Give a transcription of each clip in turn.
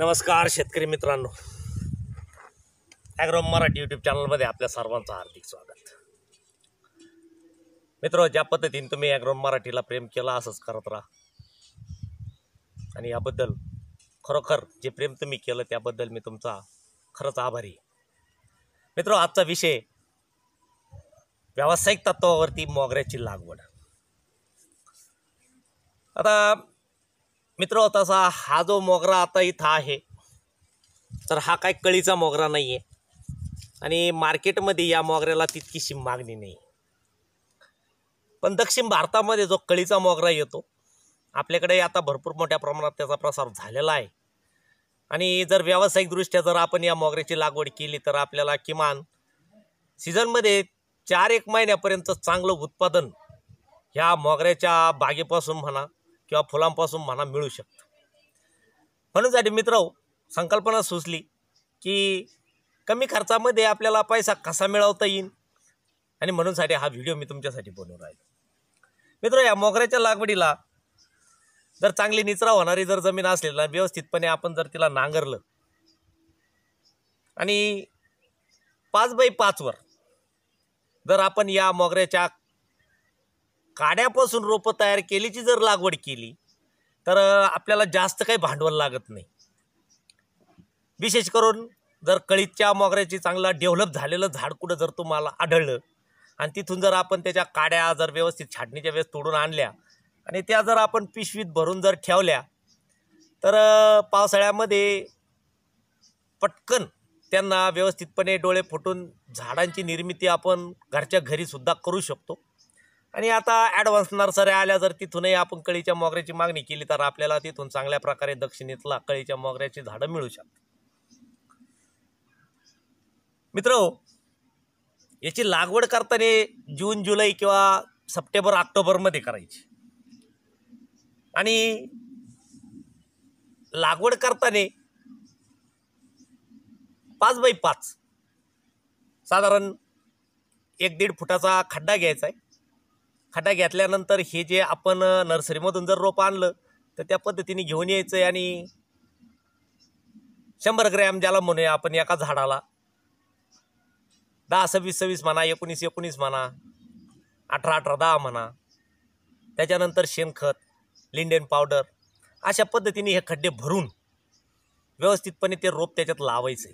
नमस्कार शेतकरी मित्रांनो ॲग्रो मराठी युट्यूब चॅनलमध्ये आपल्या सर्वांचं हार्दिक स्वागत मित्र ज्या पद्धतीने तुम्ही ॲग्रो मराठीला प्रेम केला असंच करत राहा आणि याबद्दल खरोखर जे प्रेम तुम्ही केलं त्याबद्दल मी तुमचा खरंच आभारी मित्र आजचा विषय व्यावसायिक तत्वावरती मोगऱ्याची लागवड आता मित्र तसा हा जो मोगरा आता इथं आहे तर हा काय कळीचा मोगरा नाही आहे आणि मार्केटमध्ये या मोगऱ्याला तितकीशी मागणी नाही पण दक्षिण भारतामध्ये जो कळीचा मोगरा येतो आपल्याकडे आता भरपूर मोठ्या प्रमाणात त्याचा प्रसार झालेला आहे आणि जर व्यावसायिकदृष्ट्या जर आपण या मोगऱ्याची लागवड केली तर आपल्याला किमान सीझनमध्ये चार एक महिन्यापर्यंत चांगलं उत्पादन ह्या मोगऱ्याच्या बागेपासून म्हणा किंवा फुलांपासून मना मिळू शकतं म्हणूनसाठी मित्र संकल्पना सुचली की कमी खर्चामध्ये आपल्याला पैसा कसा मिळवता येईल आणि म्हणूनसाठी हा व्हिडिओ मी तुमच्यासाठी बनवून राहिलो मित्र या मोगऱ्याच्या लागवडीला जर चांगली निचरा होणारी जर जमीन असली ना व्यवस्थितपणे आपण जर तिला नांगरलं आणि पाच बाय पाचवर जर आपण या मोगऱ्याच्या काड्यापासून रोपं तयार केलीची जर लागवड केली तर आपल्याला जास्त काही भांडवल लागत नाही विशेष करून जर कळीच्या मोगऱ्याची चांगला डेव्हलप झालेलं झाड कुठं जर तुम्हाला आढळलं आणि तिथून जर आपण त्याच्या काड्या जर व्यवस्थित छाटणीच्या वेळेस तोडून आणल्या आणि त्या जर आपण पिशवीत भरून जर ठेवल्या तर पावसाळ्यामध्ये पटकन त्यांना व्यवस्थितपणे डोळे फुटून झाडांची निर्मिती आपण घरच्या घरीसुद्धा करू शकतो आणि आता ॲडव्हान्स नर्सरी आल्या जर तिथूनही आपण कळीच्या मोगऱ्याची मागणी केली तर आपल्याला तिथून चांगल्या प्रकारे दक्षिणेतला कळीच्या मोगऱ्याची झाडं मिळू शकतात मित्र याची लागवड करताना जून जुलै किंवा सप्टेंबर ऑक्टोबरमध्ये करायची आणि लागवड करताना पाच बाय पाच साधारण एक दीड फुटाचा खड्डा घ्यायचा आहे खड्डा घेतल्यानंतर हे जे आपण नर्सरीमधून जर रोप आणलं तर त्या पद्धतीने घेऊन यायचं आहे आणि शंभर ग्रॅम ज्याला म्हणूया आपण एका झाडाला दहा सव्वीस सव्वीस म्हणा एकोणीस एकोणीस म्हणा अठरा अठरा दहा म्हणा त्याच्यानंतर शेणखत लिंडेन पावडर अशा पद्धतीने हे खड्डे भरून व्यवस्थितपणे ते रोप त्याच्यात लावायचं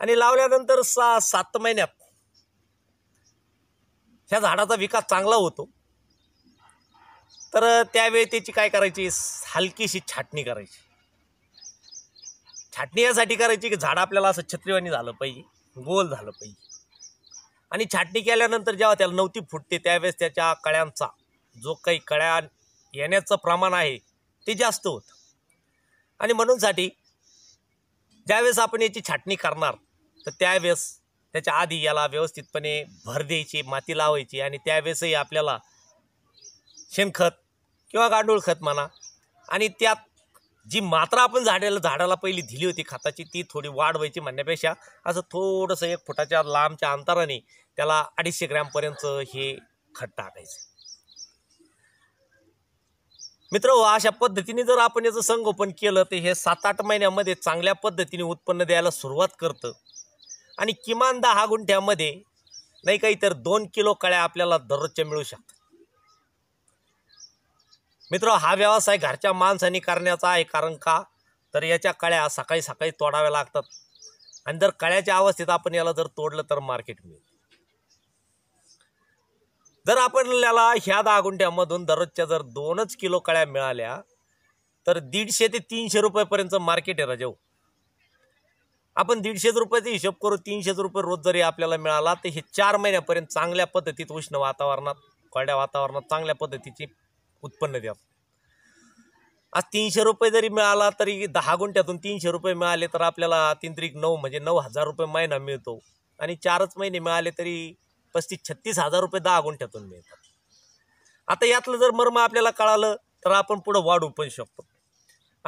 आणि लावल्यानंतर सहा सात महिन्यात ह्या झाडाचा विकास चांगला होतो तर त्यावेळी त्याची काय करायची हलकीशी छाटणी करायची छाटणी यासाठी करायची की झाड आपल्याला असं छत्रीवाणी झालं पाहिजे गोल झालं पाहिजे आणि छाटणी केल्यानंतर जेव्हा त्याला नवती फुटते त्यावेळेस त्याच्या कळ्यांचा जो काही कळ्या येण्याचं प्रमाण आहे ते जास्त होतं आणि म्हणूनसाठी ज्यावेळेस आपण याची छाटणी करणार तर त्यावेळेस त्याच्या आधी याला व्यवस्थितपणे भर द्यायची माती लावायची आणि त्यावेळेसही आपल्याला शेणखत किंवा गांडूळ खत म्हणा आणि त्यात जी मात्रा आपण झाडाला झाडाला पहिली दिली होती खताची ती थोडी वाढ व्हायची म्हणण्यापेक्षा असं थोडंसं एक फुटाच्या लांबच्या अंतराने त्याला अडीचशे ग्रॅमपर्यंतचं हे खत टाकायचं मित्र हो, अशा पद्धतीने जर आपण याचं संगोपन केलं तर हे सात आठ महिन्यामध्ये चांगल्या पद्धतीने उत्पन्न द्यायला सुरुवात करतं आणि किमान दहा गुंठ्यामध्ये नाही काही तर दोन किलो कळ्या आपल्याला दररोजच्या मिळू शकतात मित्र हा व्यवसाय घरच्या माणसांनी करण्याचा आहे कारण का तर याच्या कळ्या सकाळी सकाळी तोडाव्या लागतात आणि जर कळ्याच्या अवस्थेत आपण याला जर तोडलं तर मार्केट मिळेल जर आपल्याला ह्या दहा गुंठ्यामधून दररोजच्या जर दोनच किलो कळ्या मिळाल्या तर दीडशे ते तीनशे रुपयापर्यंत मार्केट आहे राजाऊ हो. आपण दीडशेच रुपयाचा हिशोब करू तीनशेच रुपये रोज जरी आपल्याला मिळाला तर हे चार महिन्यापर्यंत चांगल्या पद्धतीत उष्ण वातावरणात कोरड्या वातावरणात चांगल्या पद्धतीचे उत्पन्न द्या आज तीनशे रुपये जरी मिळाला तरी दहा गुंठ्यातून तीनशे रुपये मिळाले तर आपल्याला तीन नऊ म्हणजे नऊ हजार रुपये महिना मिळतो आणि चारच महिने मिळाले तरी पस्तीस छत्तीस हजार रुपये दहा गुंठ्यातून मिळतात आता यातलं जर मर्म आपल्याला कळालं तर आपण पुढं वाढू पण शकतो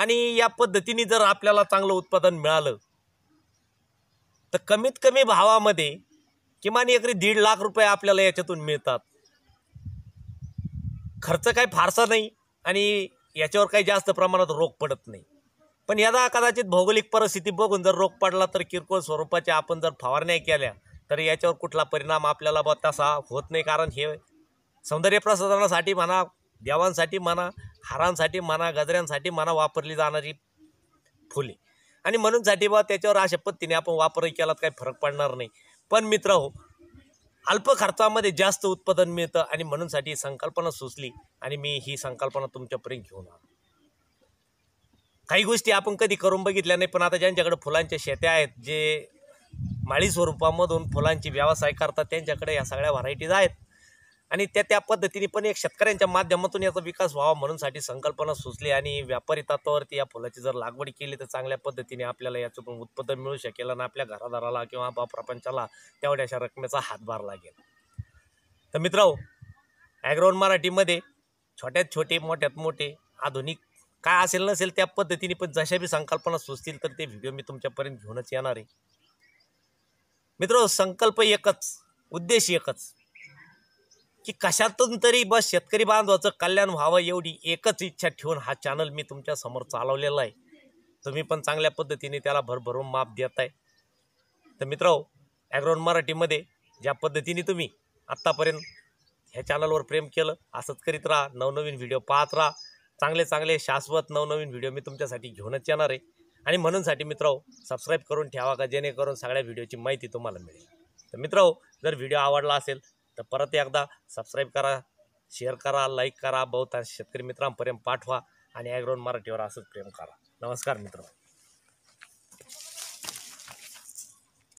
आणि या पद्धतीने जर आपल्याला चांगलं उत्पादन मिळालं तर कमीत कमी भावामध्ये किमान एकरी दीड लाख रुपये आपल्याला याच्यातून मिळतात खर्च काही फारसा नाही आणि याच्यावर काही जास्त प्रमाणात रोग पडत नाही पण यादा कदाचित भौगोलिक परिस्थिती बघून जर रोग पडला तर किरकोळ स्वरूपाच्या आपण जर फवारण्या केल्या तर याच्यावर कुठला परिणाम आपल्याला बघ तसा होत नाही कारण हे सौंदर्यप्रसाधनासाठी म्हणा देवांसाठी म्हणा हारांसाठी म्हणा गजऱ्यांसाठी म्हणा वापरली जाणारी फुले आणि म्हणून जाटीबा त्याच्यावर अशा पद्धतीने आपण वापरही केला काही फरक पडणार नाही पण मित्र हो अल्प खर्चामध्ये जास्त उत्पादन मिळतं आणि म्हणूनसाठी संकल्पना सुचली आणि मी ही संकल्पना तुमच्यापर्यंत घेऊन आलो काही गोष्टी आपण कधी करून बघितल्या नाही पण आता ज्यांच्याकडे फुलांच्या शेत्या आहेत जे माळी स्वरूपामधून फुलांची व्यवसाय करतात त्यांच्याकडे या सगळ्या व्हरायटीज आहेत आणि त्या त्या पद्धतीने पण एक शेतकऱ्यांच्या माध्यमातून याचा विकास व्हावा म्हणून साठी संकल्पना सुचली आणि व्यापारी तत्वावरती या फुलाची जर लागवड केली तर चांगल्या पद्धतीने आपल्याला याचं पण उत्पादन मिळू शकेल आणि आपल्या घरादाराला किंवा प्रपंचाला अशा रकमेचा हातभार लागेल तर मित्रो ॲग्रोन मराठीमध्ये छोट्यात छोटे मोठ्यात मोठे आधुनिक काय असेल नसेल त्या पद्धतीने पण जशा बी संकल्पना सुचतील तर ते व्हिडिओ मी तुमच्यापर्यंत घेऊनच येणार आहे मित्र संकल्प एकच उद्देश एकच की कशातून तरी बस शेतकरी बांधवाचं कल्याण व्हावं एवढी एकच इच्छा ठेवून हा चॅनल मी तुमच्या समोर चालवलेला आहे तुम्ही पण चांगल्या पद्धतीने त्याला भरभरून माप देत आहे तर मित्र ॲग्रोन मराठीमध्ये ज्या पद्धतीने तुम्ही आत्तापर्यंत ह्या चॅनलवर प्रेम केलं असंच करीत राहा नवनवीन व्हिडिओ पाहत राहा चांगले चांगले शाश्वत नवनवीन व्हिडिओ मी तुमच्यासाठी घेऊनच येणार आहे आणि म्हणूनसाठी मित्र सबस्क्राईब करून ठेवा का जेणेकरून सगळ्या व्हिडिओची माहिती तुम्हाला मिळेल तर मित्रो जर व्हिडिओ आवडला असेल तर परत एकदा सबस्क्राईब करा शेअर करा लाईक करा बहुतांश शेतकरी मित्रांपर्यंत पाठवा आणि ॲग्रोन मराठीवर असंच प्रेम करा नमस्कार मित्रांनो